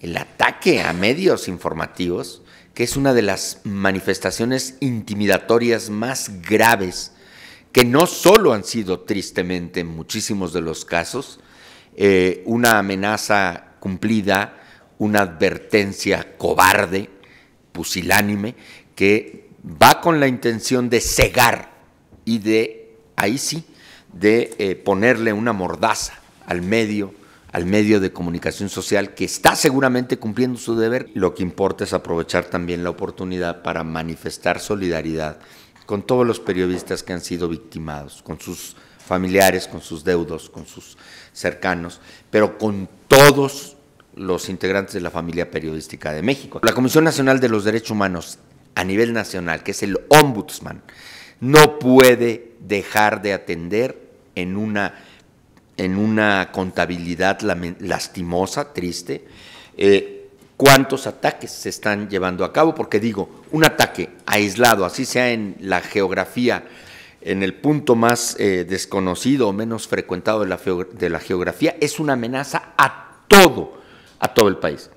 el ataque a medios informativos, que es una de las manifestaciones intimidatorias más graves, que no solo han sido tristemente en muchísimos de los casos eh, una amenaza cumplida, una advertencia cobarde, pusilánime, que va con la intención de cegar y de, ahí sí, de eh, ponerle una mordaza al medio al medio de comunicación social que está seguramente cumpliendo su deber. Lo que importa es aprovechar también la oportunidad para manifestar solidaridad con todos los periodistas que han sido victimados, con sus familiares, con sus deudos, con sus cercanos, pero con todos los integrantes de la familia periodística de México. La Comisión Nacional de los Derechos Humanos a nivel nacional, que es el ombudsman, no puede dejar de atender en una en una contabilidad lastimosa, triste, eh, cuántos ataques se están llevando a cabo, porque digo, un ataque aislado, así sea en la geografía, en el punto más eh, desconocido o menos frecuentado de la, de la geografía, es una amenaza a todo, a todo el país.